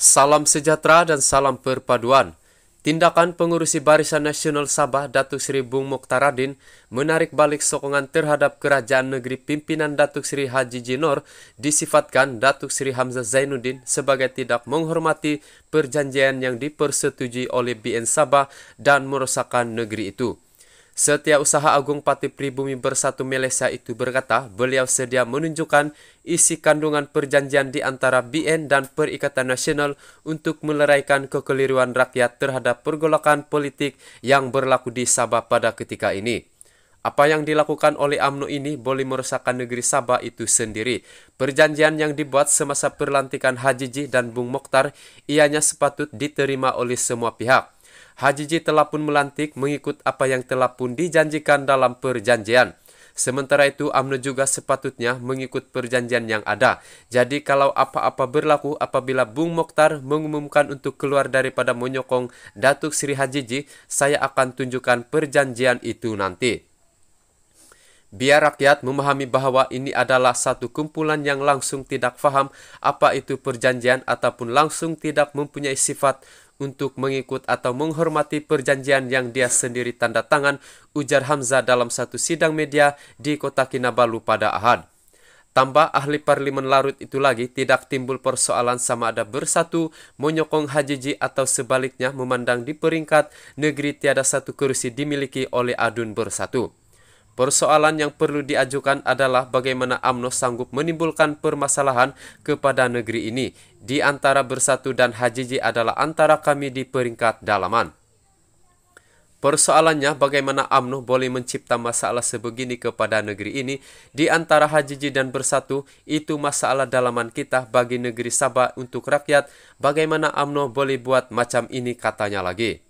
Salam sejahtera dan salam perpaduan. Tindakan pengurusi Barisan Nasional Sabah Datuk Seri Bung Mukhtaradin menarik balik sokongan terhadap kerajaan negeri pimpinan Datuk Seri Haji Jinor disifatkan Datuk Seri Hamzah Zainuddin sebagai tidak menghormati perjanjian yang dipersetujui oleh BN Sabah dan merosakkan negeri itu. Setiausaha Agung Pati Pribumi Bersatu Malaysia itu berkata, beliau sedia menunjukkan isi kandungan perjanjian di antara BN dan Perikatan Nasional untuk meleraikan kekeliruan rakyat terhadap pergolakan politik yang berlaku di Sabah pada ketika ini. Apa yang dilakukan oleh AMNO ini boleh merusakkan negeri Sabah itu sendiri. Perjanjian yang dibuat semasa perlantikan Haji Ji dan Bung Mokhtar, ianya sepatut diterima oleh semua pihak. Hajiji telah pun melantik mengikut apa yang telah pun dijanjikan dalam perjanjian. Sementara itu, UMNO juga sepatutnya mengikut perjanjian yang ada. Jadi kalau apa-apa berlaku apabila Bung Mokhtar mengumumkan untuk keluar daripada menyokong Datuk Sri Hajiji, saya akan tunjukkan perjanjian itu nanti. Biar rakyat memahami bahwa ini adalah satu kumpulan yang langsung tidak faham apa itu perjanjian ataupun langsung tidak mempunyai sifat untuk mengikut atau menghormati perjanjian yang dia sendiri tanda tangan, ujar Hamzah dalam satu sidang media di kota Kinabalu pada Ahad. Tambah ahli parlimen Larut itu lagi tidak timbul persoalan sama ada bersatu, menyokong Hajiji atau sebaliknya memandang di peringkat negeri tiada satu kursi dimiliki oleh adun bersatu. Persoalan yang perlu diajukan adalah bagaimana AMNO sanggup menimbulkan permasalahan kepada negeri ini. Di antara Bersatu dan Hajiji adalah antara kami di peringkat dalaman. Persoalannya bagaimana AMNO boleh mencipta masalah sebegini kepada negeri ini di antara Hajiji dan Bersatu itu masalah dalaman kita bagi negeri Sabah untuk rakyat bagaimana AMNO boleh buat macam ini katanya lagi.